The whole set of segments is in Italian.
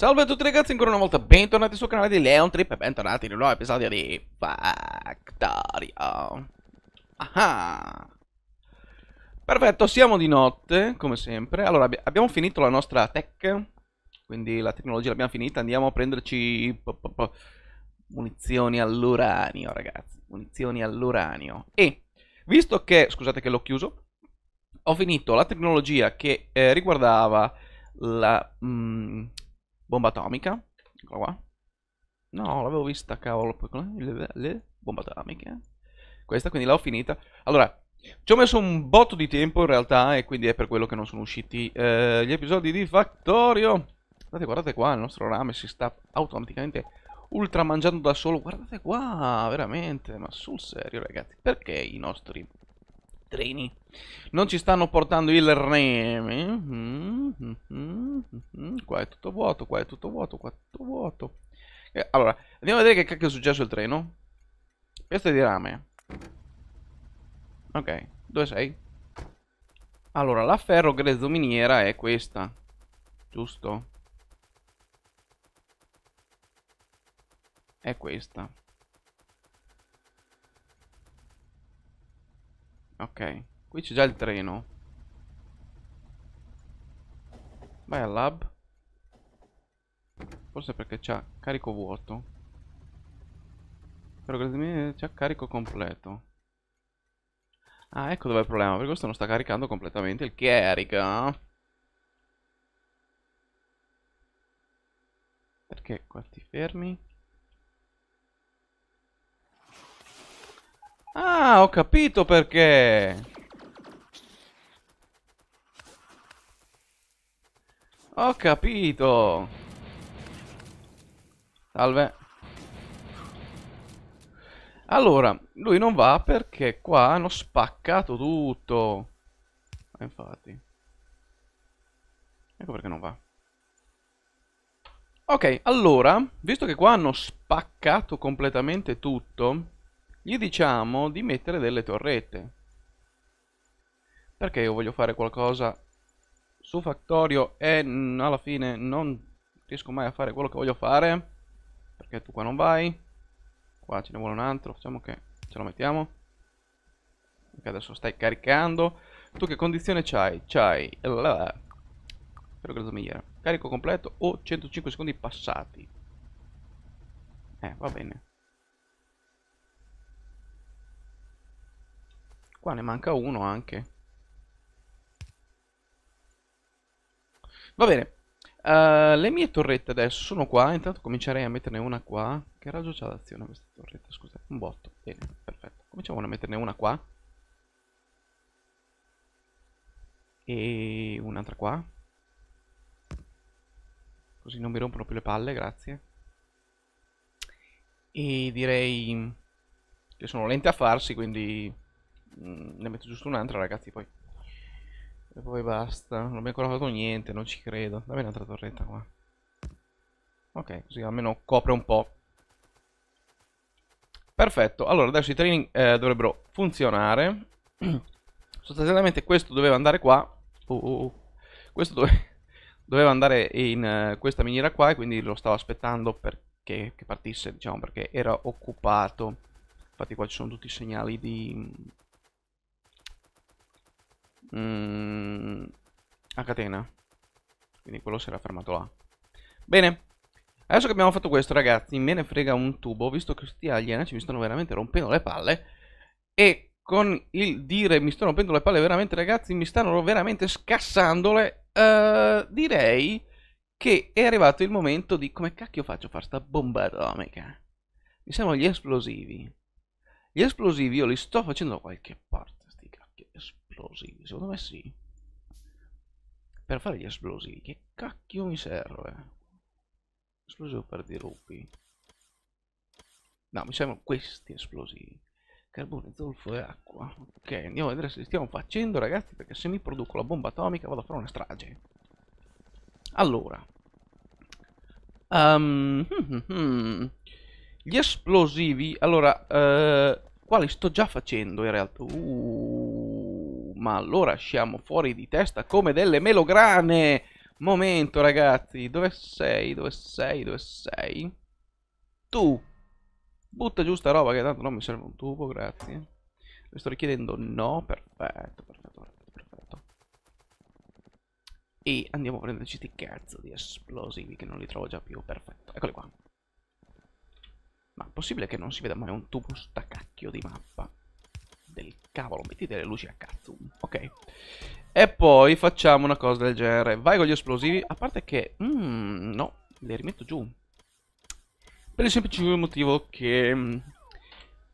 Salve a tutti ragazzi, ancora una volta bentornati sul canale di Leon Trip e bentornati in un nuovo episodio di Factorio. Aha. Perfetto, siamo di notte, come sempre. Allora, ab abbiamo finito la nostra tech, quindi la tecnologia l'abbiamo finita. Andiamo a prenderci munizioni all'uranio, ragazzi. Munizioni all'uranio. E, visto che, scusate che l'ho chiuso, ho finito la tecnologia che eh, riguardava la... Mh, mm, Bomba atomica. Eccola qua. No, l'avevo vista, cavolo. Le, le bombe atomiche. Questa quindi l'ho finita. Allora, ci ho messo un botto di tempo in realtà e quindi è per quello che non sono usciti eh, gli episodi di Factorio. Guardate, guardate qua, il nostro rame si sta automaticamente ultramangiando da solo. Guardate qua, veramente, ma sul serio ragazzi, perché i nostri treni. Non ci stanno portando il reme. Mm -hmm, mm -hmm. Qua è tutto vuoto, qua è tutto vuoto, qua è tutto vuoto. Eh, allora, andiamo a vedere che cacchio è successo il treno. Questo è di rame. Ok, dove sei? Allora, la ferro grezzo miniera è questa. Giusto? È questa. Ok, qui c'è già il treno. Vai al lab. Forse perché c'è carico vuoto. Però c'è carico completo. Ah, ecco dove è il problema, perché questo non sta caricando completamente il carica. Perché qua ti fermi? Ah, ho capito perché. Ho capito. Salve. Allora, lui non va perché qua hanno spaccato tutto. Eh, infatti. Ecco perché non va. Ok, allora, visto che qua hanno spaccato completamente tutto, gli diciamo di mettere delle torrette perché io voglio fare qualcosa su Factorio e alla fine non riesco mai a fare quello che voglio fare perché tu qua non vai qua ce ne vuole un altro facciamo che ce lo mettiamo ok adesso stai caricando tu che condizione c'hai? c'hai la... spero che lo somigliare carico completo o 105 secondi passati eh va bene Qua ne manca uno anche. Va bene. Uh, le mie torrette adesso sono qua. Intanto comincerei a metterne una qua. Che raggio c'ha l'azione questa torretta? Scusate, un botto. Bene, perfetto. Cominciamo a metterne una qua. E un'altra qua. Così non mi rompono più le palle, grazie. E direi che sono lente a farsi, quindi Mm, ne metto giusto un'altra ragazzi poi e poi basta non abbiamo ancora fatto niente non ci credo dammi un'altra torretta qua ok così almeno copre un po' perfetto allora adesso i training eh, dovrebbero funzionare sostanzialmente questo doveva andare qua uh, uh, uh. questo dove... doveva andare in eh, questa miniera qua e quindi lo stavo aspettando perché partisse diciamo perché era occupato infatti qua ci sono tutti i segnali di mm, a catena. Quindi quello si era fermato là. Bene. Adesso che abbiamo fatto questo, ragazzi, me ne frega un tubo, visto che questi alien ci mi stanno veramente rompendo le palle. E con il dire mi sto rompendo le palle veramente, ragazzi, mi stanno veramente scassandole, uh, direi che è arrivato il momento di... Come cacchio faccio a fare sta bomba atomica? Mi sembrano gli esplosivi. Gli esplosivi io li sto facendo da qualche parte esplosivi? Secondo me sì. Per fare gli esplosivi, che cacchio mi serve? Esplosivo per dirupi. No, mi servono questi esplosivi. Carbone, zolfo e acqua. Ok, andiamo a vedere se li stiamo facendo, ragazzi, perché se mi produco la bomba atomica vado a fare una strage. Allora. Um, gli esplosivi, allora, eh, qua sto già facendo in realtà. Uh, ma allora siamo fuori di testa come delle melograne. Momento, ragazzi. Dove sei? Dove sei? Dove sei? Tu. Butta giù sta roba che tanto non mi serve un tubo, grazie. Le sto richiedendo no. Perfetto, perfetto, perfetto. E andiamo a prenderci sti cazzo di esplosivi che non li trovo già più. Perfetto, eccoli qua. Ma è possibile che non si veda mai un tubo sta cacchio di mappa? del cavolo, mettete le luci a cazzo. Ok. E poi facciamo una cosa del genere. Vai con gli esplosivi, a parte che... Mm, no, li rimetto giù. Per il semplice motivo che... Mm,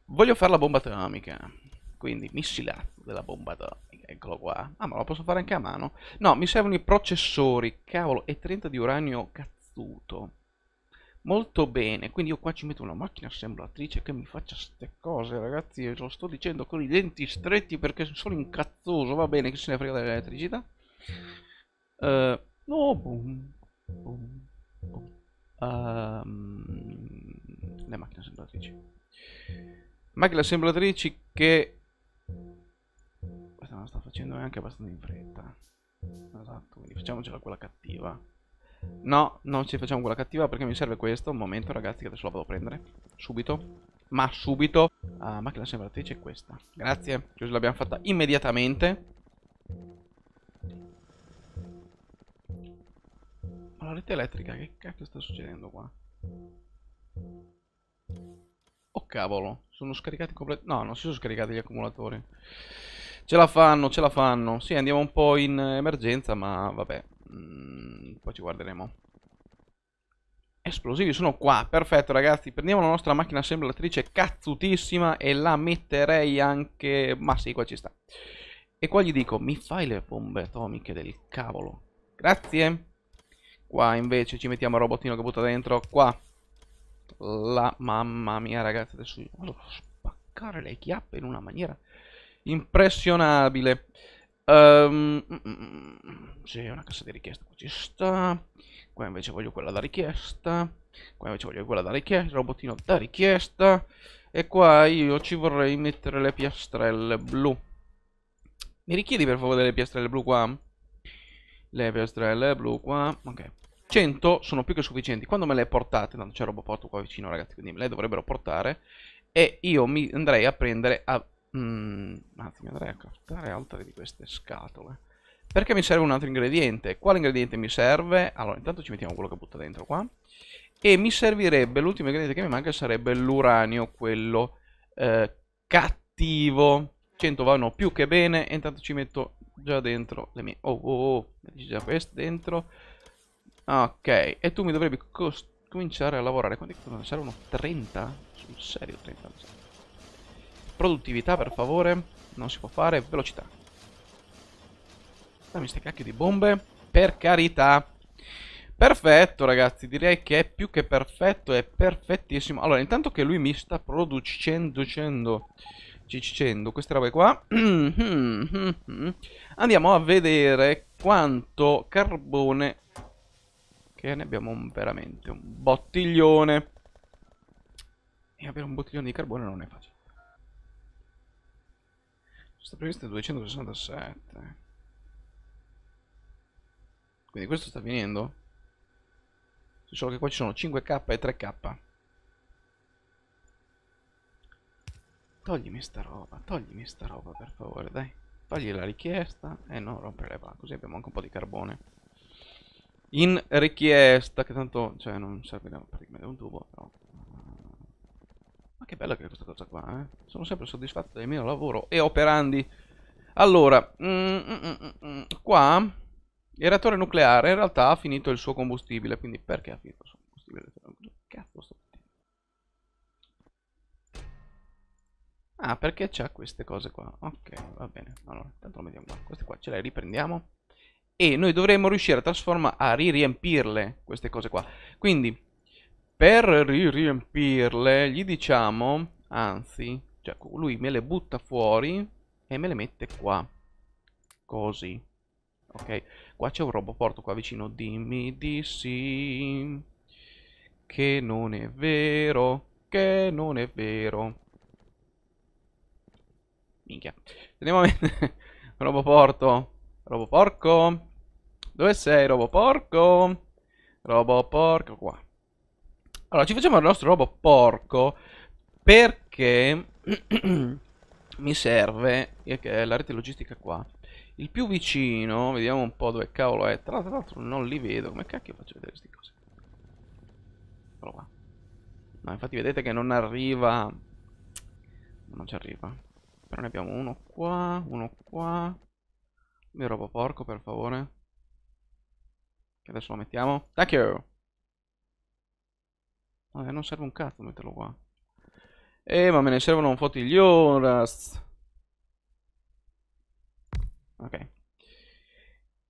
voglio fare la bomba atomica. Quindi, missilato della bomba atomica. Eccolo qua. Ah, ma lo posso fare anche a mano? No, mi servono i processori. Cavolo, e 30 di uranio cazzuto molto bene quindi io qua ci metto una macchina assemblatrice che mi faccia ste cose ragazzi io lo sto dicendo con i denti stretti perché sono incazzoso va bene che se ne frega dell'elettricità uh, no boom, boom, boom. Uh, le macchine assemblatrici macchine assemblatrici che questa non la sta facendo neanche abbastanza in fretta esatto quindi facciamocela quella cattiva No, non ci facciamo quella cattiva perché mi serve questo. Un momento, ragazzi, che adesso la vado a prendere. Subito. Ma subito. Ah, macchina sembratrice è questa. Grazie. Così l'abbiamo fatta immediatamente. Ma la rete elettrica, che cacchio sta succedendo qua? Oh cavolo, sono scaricati completamente... No, non si sono scaricati gli accumulatori. Ce la fanno, ce la fanno. Sì, andiamo un po' in emergenza, ma vabbè. Mm, poi ci guarderemo. Esplosivi sono qua, perfetto ragazzi, prendiamo la nostra macchina assemblatrice cazzutissima e la metterei anche... ma sì, qua ci sta. E qua gli dico, mi fai le bombe atomiche del cavolo. Grazie. Qua invece ci mettiamo il robottino che butta dentro, qua. La mamma mia ragazzi, adesso io vado spaccare le chiappe in una maniera impressionabile. Um, sì, una cassa di richiesta qua ci sta. Qua invece voglio quella da richiesta. Qua invece voglio quella da richiesta. Robotino da richiesta. E qua io ci vorrei mettere le piastrelle blu. Mi richiedi per favore delle piastrelle blu qua? Le piastrelle blu qua. Ok. 100 sono più che sufficienti. Quando me le portate, tanto c'è Roboporto qua vicino ragazzi, quindi me le dovrebbero portare. E io mi andrei a prendere a Mm, anzi, mi andrei a craftare altre di queste scatole. Perché mi serve un altro ingrediente? Quale ingrediente mi serve? Allora, intanto ci mettiamo quello che butta dentro qua. E mi servirebbe, l'ultimo ingrediente che mi manca sarebbe l'uranio, quello eh, cattivo. 100 vanno più che bene, intanto ci metto già dentro le mie... Oh, oh, oh, mettici già questo dentro. Ok, e tu mi dovrebbi cominciare a lavorare. Quanti ne servono? 30? Sul serio 30? Produttività per favore. Non si può fare. Velocità. Dammi ste cacchio di bombe. Per carità. Perfetto ragazzi, direi che è più che perfetto, è perfettissimo Allora, intanto che lui mi sta producendo, cendo, cicendo queste robe qua Andiamo a vedere quanto carbone Che ne abbiamo un, veramente un bottiglione E avere un bottiglione di carbone non è facile sta previsto 267 quindi questo sta avvenendo solo che qua ci sono 5k e 3k toglimi sta roba toglimi sta roba per favore dai togli la richiesta e non rompere le palle così abbiamo anche un po' di carbone in richiesta che tanto cioè non serve praticamente un tubo però che bella che è questa cosa qua, eh? Sono sempre soddisfatto del mio lavoro e operandi. Allora, mm mm, mm, mm, mm, qua il reattore nucleare in realtà ha finito il suo combustibile, quindi perché ha finito il suo combustibile? Cazzo sto Ah, perché c'ha queste cose qua. Ok, va bene. Allora, intanto lo mettiamo qua. Queste qua ce le riprendiamo. E noi dovremmo riuscire a trasformare, a riempirle queste cose qua. Quindi, per riempirle gli diciamo, anzi, cioè lui me le butta fuori e me le mette qua. Così. Ok, qua c'è un roboporto qua vicino. Dimmi di sì. Che non è vero. Che non è vero. Minchia. Andiamo a vedere. roboporto. Roboporco. Dove sei, roboporco? Roboporco qua. Allora, ci facciamo il nostro robot porco perché mi serve, che è la rete logistica qua, il più vicino, vediamo un po' dove cavolo è, tra l'altro non li vedo, come cacchio faccio vedere queste cose? Eccolo qua. No, infatti vedete che non arriva, non ci arriva, però ne abbiamo uno qua, uno qua, mi robo porco per favore, che adesso lo mettiamo, thank you! Vabbè, non serve un cazzo metterlo qua. Eh, ma me ne servono un fotiglione. Ok. E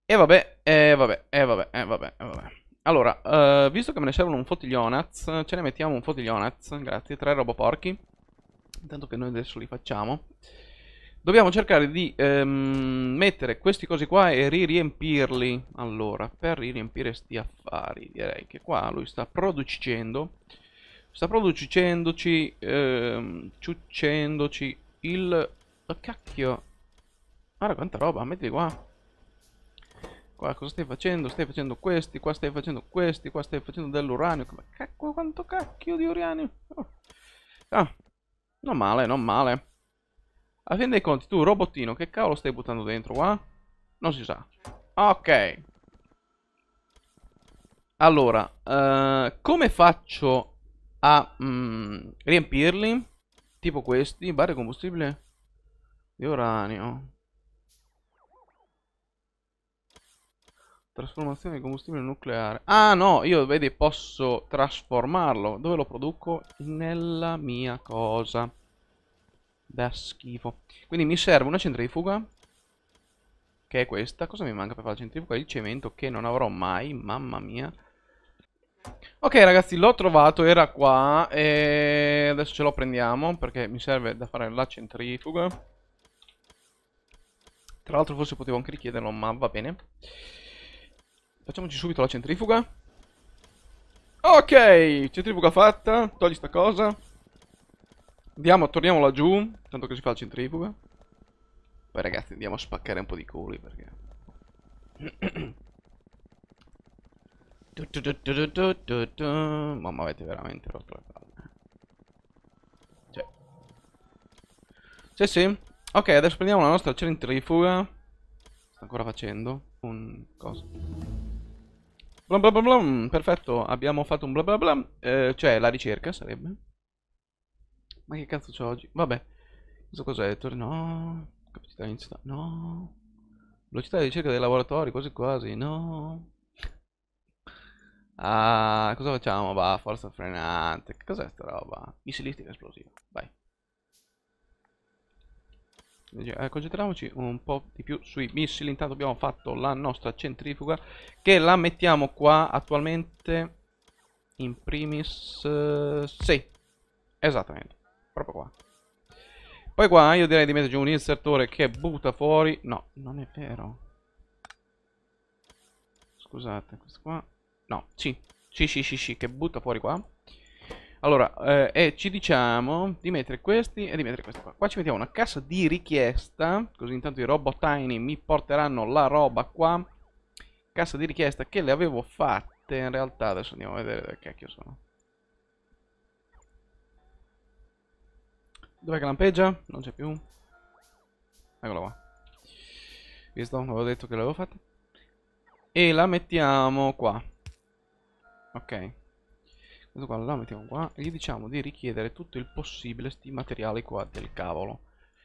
eh, vabbè, e eh, vabbè, e eh, vabbè, e vabbè, e vabbè. Allora, eh, visto che me ne servono un fotiglionaz, ce ne mettiamo un fotiglionaz, grazie, tre roboporchi. Intanto che noi adesso li facciamo. Dobbiamo cercare di ehm, mettere questi cosi qua e riempirli. Allora, per riempire sti affari, direi che qua lui sta producendo. Sta producendoci, ehm, ciuccendoci il... Oh, cacchio! Guarda quanta roba, mettili qua. Qua cosa stai facendo? Stai facendo questi, qua stai facendo questi, qua stai facendo dell'uranio. cacchio, quanto cacchio di uranio! Oh. Ah, non male, non male. A fin dei conti, tu robottino, che cavolo stai buttando dentro qua? Non si sa. Ok. Allora, uh, come faccio a mm, riempirli? Tipo questi, barre combustibile di uranio. Trasformazione di combustibile nucleare. Ah no, io vedi posso trasformarlo. Dove lo produco? Nella mia cosa. Da schifo. Quindi mi serve una centrifuga. Che è questa. Cosa mi manca per fare la centrifuga? Il cemento che non avrò mai. Mamma mia. Ok ragazzi l'ho trovato, era qua e adesso ce lo prendiamo perché mi serve da fare la centrifuga Tra l'altro forse potevo anche richiederlo ma va bene Facciamoci subito la centrifuga Ok, centrifuga fatta, togli sta cosa Andiamo, torniamo laggiù. Tanto che si fa il centrifuga. Poi ragazzi andiamo a spaccare un po' di culi perché... Mamma avete veramente rotto le palle. Cioè... Sì sì. Ok, adesso prendiamo la nostra centrifuga. Sta ancora facendo un... cosa? Blam blam blam, perfetto, abbiamo fatto un blam blam blam, eh, cioè la ricerca sarebbe. Ma che cazzo c'ho oggi? Vabbè. Questo cos'è? No. Capacità iniziale. No. Velocità di ricerca dei laboratori, quasi quasi. No. Ah, cosa facciamo? Va, forza frenante. Che cos'è sta roba? Missilistica esplosiva. Vai. Eh, concentriamoci un po' di più sui missili. Intanto abbiamo fatto la nostra centrifuga che la mettiamo qua attualmente in primis. Uh, sì, esattamente. Proprio qua. Poi qua io direi di mettere giù un insertore che butta fuori... No, non è vero. Scusate, questo qua... No, sì. Sì, sì, sì, sì, che butta fuori qua. Allora, eh, e ci diciamo di mettere questi e di mettere questi qua. Qua ci mettiamo una cassa di richiesta, così intanto i robot tiny mi porteranno la roba qua. Cassa di richiesta che le avevo fatte in realtà, adesso andiamo a vedere che cacchio sono. Dov'è che lampeggia? Non c'è più. Eccolo qua. Visto? Avevo detto che l'avevo fatta. E la mettiamo qua. Ok. Questo qua la mettiamo qua. E gli diciamo di richiedere tutto il possibile sti materiali qua del cavolo.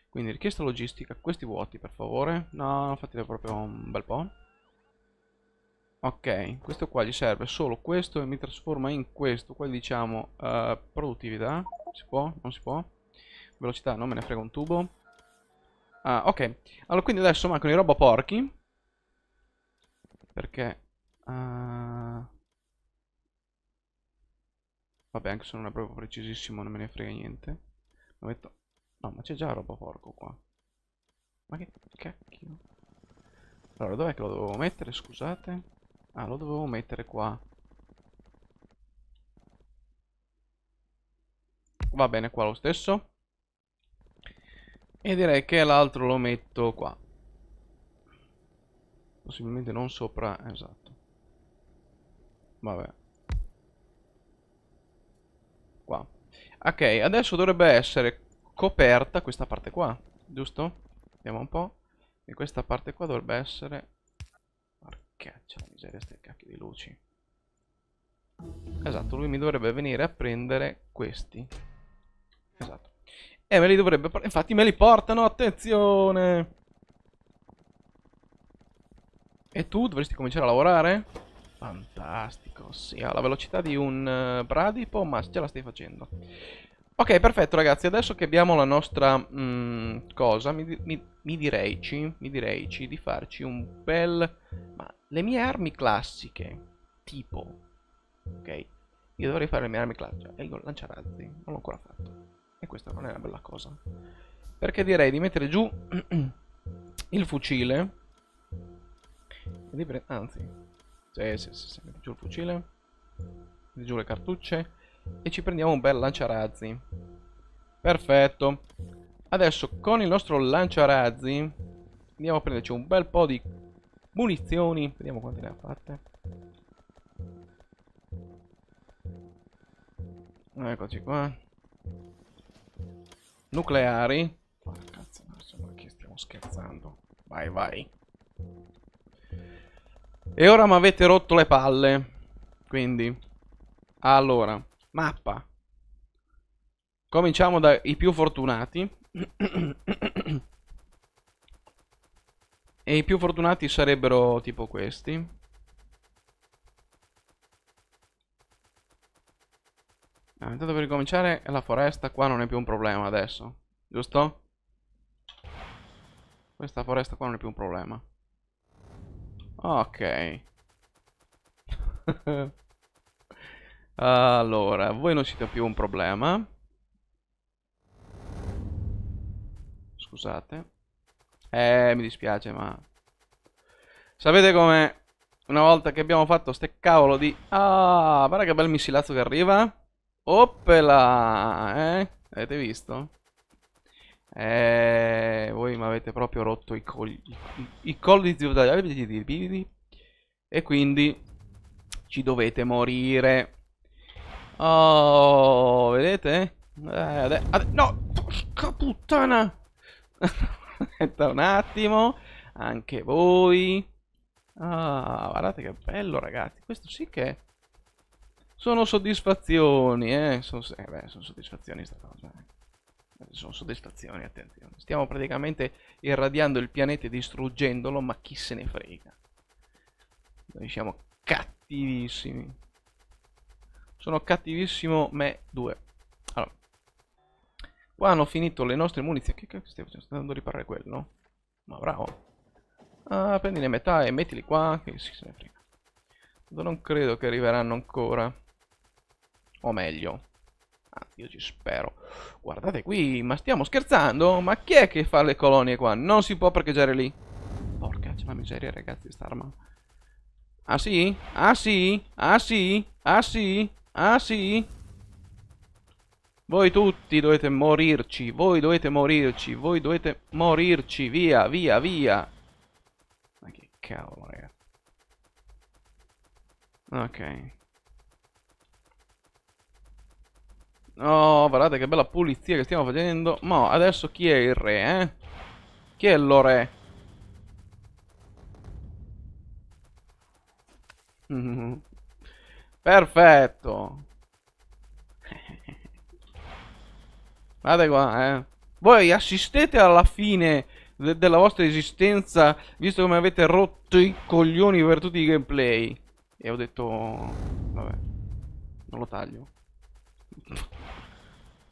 Quindi richiesta logistica, questi vuoti per favore. No, fatele proprio un bel po'. Ok, questo qua gli serve solo questo e mi trasforma in questo. Qua gli diciamo uh, produttività. Si può? Non si può? Velocità non me ne frega un tubo. Ah, ok. Allora, quindi adesso mancano i porchi. Perché... Uh... Vabbè, anche se non è proprio precisissimo, non me ne frega niente. Lo metto... No, ma c'è già roba porco qua. Ma che cacchio? Allora, dov'è che lo dovevo mettere? Scusate. Ah, lo dovevo mettere qua. Va bene qua lo stesso. E direi che l'altro lo metto qua. Possibilmente non sopra, esatto. Vabbè. Qua. Ok, adesso dovrebbe essere coperta questa parte qua, giusto? Vediamo un po'. E questa parte qua dovrebbe essere... Porca miseria, ste cacchi di luci. Esatto, lui mi dovrebbe venire a prendere questi. Esatto. Eh, me li dovrebbe... portare. Infatti me li portano, attenzione! E tu dovresti cominciare a lavorare? Fantastico, sì, la velocità di un uh, bradipo, ma ce la stai facendo. Ok, perfetto ragazzi, adesso che abbiamo la nostra mh, mm, cosa, mi, mi, mi, direi, mi direi di farci un bel... Ma le mie armi classiche, tipo... Ok, io dovrei fare le mie armi classiche, e cioè, il lanciarazzi, non l'ho ancora fatto e questa non è una bella cosa perché direi di mettere giù il fucile anzi sì, sì, sì, sì, giù il fucile giù le cartucce e ci prendiamo un bel lanciarazzi perfetto adesso con il nostro lanciarazzi andiamo a prenderci un bel po' di munizioni vediamo quante ne ha fatte eccoci qua nucleari. Ma cazzo, ma che stiamo scherzando. Vai, vai. E ora mi avete rotto le palle. Quindi, allora, mappa. Cominciamo dai più fortunati. e i più fortunati sarebbero tipo questi. Ah, intanto per ricominciare la foresta qua non è più un problema adesso, giusto? Questa foresta qua non è più un problema. Ok. allora, voi non siete più un problema. Scusate. Eh, mi dispiace, ma... Sapete come una volta che abbiamo fatto ste cavolo di... Ah, guarda che bel missilazzo che arriva. Oppela, eh? Avete visto? Eh, voi mi avete proprio rotto i colli i colli di zio e quindi ci dovete morire. Oh, vedete? Eh, no, porca puttana. Aspetta un attimo, anche voi. Ah, guardate che bello, ragazzi. Questo sì che è. Sono soddisfazioni, eh. Sono, eh beh, sono soddisfazioni sta cosa. Eh. Sono soddisfazioni, attenzione. Stiamo praticamente irradiando il pianeta e distruggendolo, ma chi se ne frega. Noi siamo cattivissimi. Sono cattivissimo me due. Allora. Qua hanno finito le nostre munizioni. Che cazzo stiamo facendo? Sto andando a riparare quello? Ma bravo. Ah, prendi le metà e mettili qua, che si se ne frega. Non credo che arriveranno ancora. O meglio, ah, io ci spero. Guardate qui, ma stiamo scherzando? Ma chi è che fa le colonie qua? Non si può parcheggiare lì. Porca, c'è la miseria, ragazzi, sta arma. Ah sì? Ah sì? Ah sì? Ah sì? Ah sì? Voi tutti dovete morirci, voi dovete morirci, voi dovete morirci, via, via, via. Ma che cavolo, ragazzi. Ok. Oh, guardate che bella pulizia che stiamo facendo. Ma adesso chi è il re, eh? Chi è lo re? Perfetto. Guardate qua, eh. Voi assistete alla fine de della vostra esistenza, visto come avete rotto i coglioni per tutti i gameplay. E ho detto... Vabbè. Non lo taglio.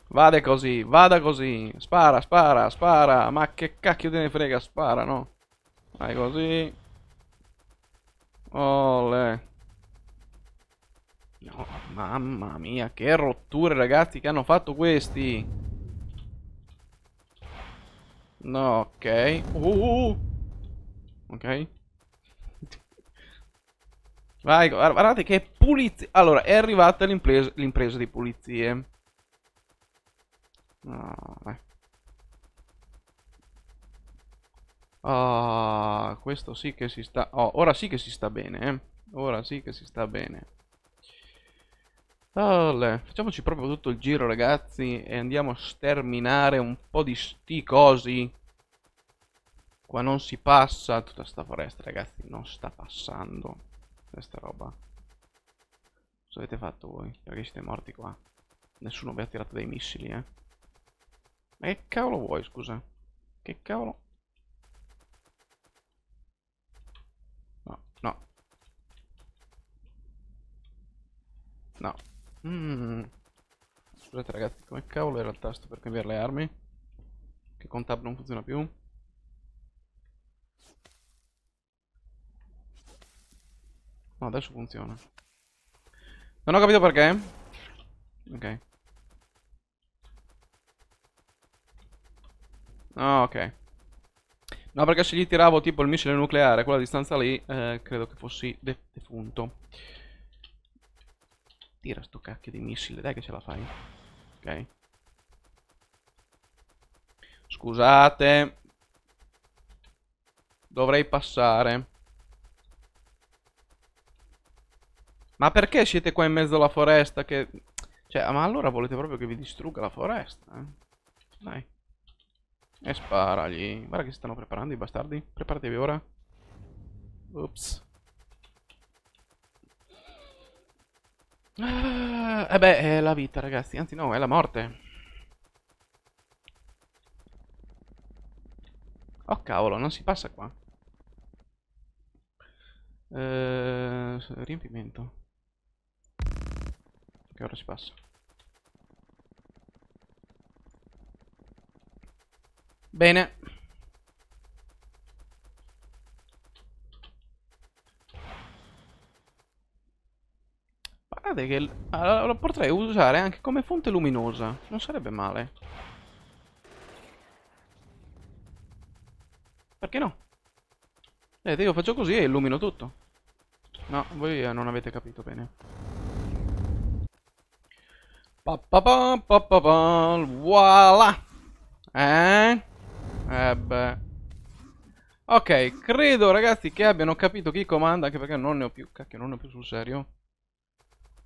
Vada così, vada così. Spara, spara, spara. Ma che cacchio te ne frega, spara, no? Vai così. Ole. No, mamma mia, che rotture, ragazzi, che hanno fatto questi. No, ok. Uh, uh, uh. Ok. Vai, guardate che pulizia. Allora, è arrivata l'impresa di pulizie. No, vai. Ah, oh, questo sì che si sta... Oh, ora sì che si sta bene, eh. Ora sì che si sta bene. Olè. Facciamoci proprio tutto il giro, ragazzi, e andiamo a sterminare un po' di sti cosi. Qua non si passa, tutta sta foresta, ragazzi, non sta passando. Questa roba. Cosa avete fatto voi? Perché siete morti qua? Nessuno vi ha tirato dei missili, eh? Ma che cavolo vuoi, scusa? Che cavolo? No, no. No. Mm. Scusate ragazzi, come cavolo era il tasto per cambiare le armi? Che con tab non funziona più? No, adesso funziona. Non ho capito perché. Ok. oh, ok. No, perché se gli tiravo tipo il missile nucleare a quella distanza lì, eh, credo che fossi defunto. Tira sto cacchio di missile, dai che ce la fai. Ok. Scusate. Dovrei passare. Ma perché siete qua in mezzo alla foresta che... Cioè, ma allora volete proprio che vi distrugga la foresta? Eh? Dai. E sparagli. Guarda che si stanno preparando i bastardi. Preparatevi ora. Ops. Ah, eh beh, è la vita, ragazzi. Anzi, no, è la morte. Oh, cavolo, non si passa qua. Eh, riempimento. Che ora si passa. Bene. Guardate che allora, lo potrei usare anche come fonte luminosa. Non sarebbe male. Perché no? Vedete, io faccio così e illumino tutto. No, voi eh, non avete capito bene. Pa, pa, pa, pa, pa, voilà! Eh? Eh beh. Ok, credo ragazzi che abbiano capito chi comanda, anche perché non ne ho più, cacchio, non ne ho più sul serio.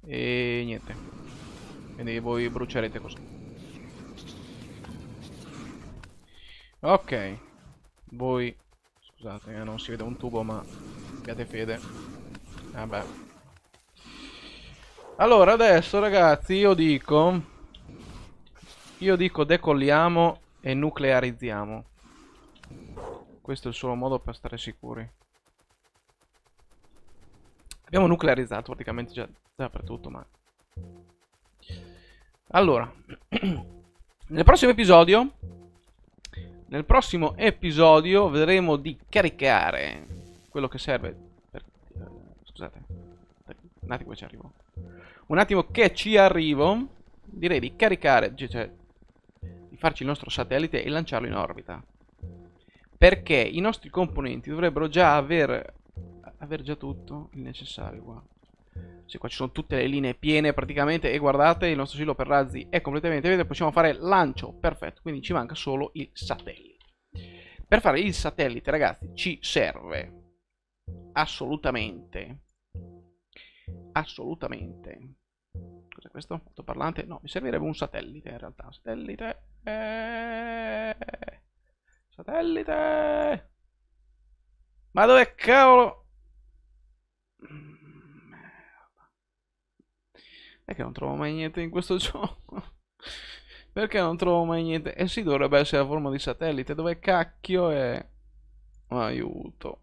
E niente. Quindi voi brucerete così. Ok. Voi... Scusate, eh, non si vede un tubo, ma abbiate fede. Vabbè. Eh, allora adesso ragazzi io dico Io dico decolliamo e nuclearizziamo Questo è il solo modo per stare sicuri Abbiamo nuclearizzato praticamente già dappertutto ma Allora Nel prossimo episodio Nel prossimo episodio vedremo di caricare Quello che serve per, eh, Scusate un attimo ci arrivo un attimo che ci arrivo, direi di caricare, cioè, cioè di farci il nostro satellite e lanciarlo in orbita. Perché i nostri componenti dovrebbero già aver, aver già tutto il necessario qua. Sì, qua ci sono tutte le linee piene praticamente e guardate il nostro silo per razzi è completamente verde, possiamo fare lancio, perfetto, quindi ci manca solo il satellite. Per fare il satellite ragazzi ci serve assolutamente assolutamente. Cos'è questo? Altoparlante? No, mi servirebbe un satellite in realtà. Satellite. Eh, satellite. Ma dove cavolo? Merda. È che non trovo mai niente in questo gioco. Perché non trovo mai niente? Eh sì, dovrebbe essere la forma di satellite. Dove cacchio è? Aiuto.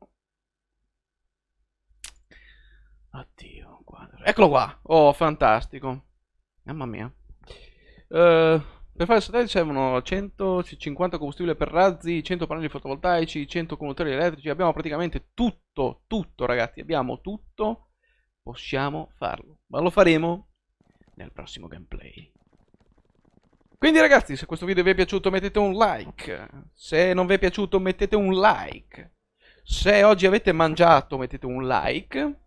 Oddio, quadro. Eccolo qua. Oh, fantastico. Mamma mia. Uh, per fare il satellite servono 150 combustibile per razzi, 100 pannelli fotovoltaici, 100 conduttori elettrici. Abbiamo praticamente tutto, tutto ragazzi. Abbiamo tutto. Possiamo farlo. Ma lo faremo nel prossimo gameplay. Quindi ragazzi, se questo video vi è piaciuto mettete un like. Se non vi è piaciuto mettete un like. Se oggi avete mangiato mettete un like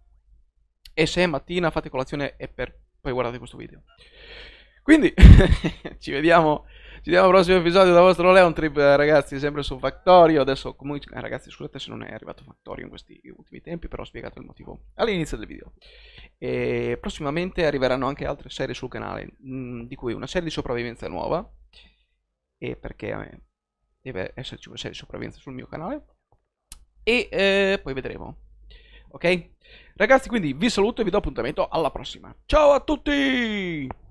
e se è mattina fate colazione e per... poi guardate questo video. Quindi ci vediamo ci vediamo al prossimo episodio da vostro Leon Trip, ragazzi, sempre su Factorio. Adesso comunque, eh, ragazzi, scusate se non è arrivato Factorio in questi ultimi tempi, però ho spiegato il motivo all'inizio del video. E prossimamente arriveranno anche altre serie sul canale, mh, mm, di cui una serie di sopravvivenza nuova, e perché eh, deve esserci una serie di sopravvivenza sul mio canale, e eh, poi vedremo ok? Ragazzi, quindi vi saluto e vi do appuntamento alla prossima. Ciao a tutti!